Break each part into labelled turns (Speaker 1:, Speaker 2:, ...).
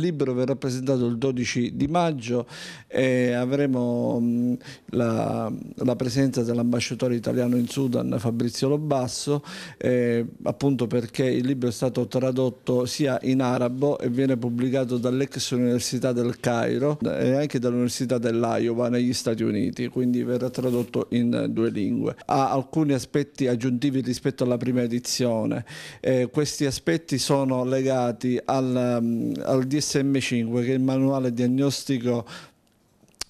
Speaker 1: libro verrà presentato il 12 di maggio e avremo mm, la, la, presenza dell'ambasciatore italiano in Sudan Fabrizio Lobasso eh, appunto perché il libro è stato tradotto sia in arabo e viene pubblicato dall'ex Università del Cairo e anche dall'Università dell'Iowa negli Stati Uniti quindi verrà tradotto in due lingue ha alcuni aspetti aggiuntivi rispetto alla prima edizione eh, questi aspetti sono legati al, mm, al DSM5 che è il manuale diagnostico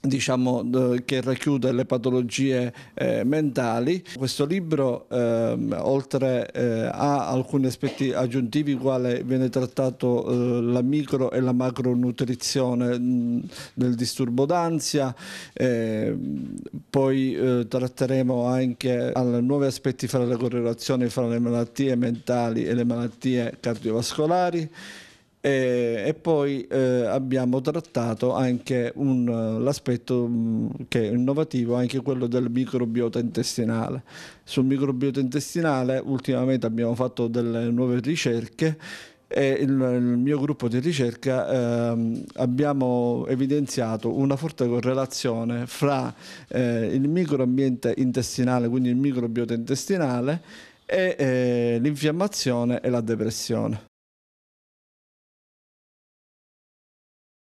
Speaker 1: diciamo, che racchiude le patologie eh, mentali. Questo libro, eh, oltre eh, a alcuni aspetti aggiuntivi, quale viene trattato eh, la micro e la macronutrizione mh, mm, del disturbo d'ansia, ehm, poi eh, tratteremo anche nuovi aspetti fra le correlazioni fra le malattie mentali e le malattie cardiovascolari. E, eh, e poi eh, abbiamo trattato anche un, eh, l'aspetto mm, che è innovativo, anche quello del microbiota intestinale. Sul microbiota intestinale ultimamente abbiamo fatto delle nuove ricerche e il, il mio gruppo di ricerca eh, abbiamo evidenziato una forte correlazione fra eh, il microambiente intestinale, quindi il microbiota intestinale, e eh, l'infiammazione e la depressione.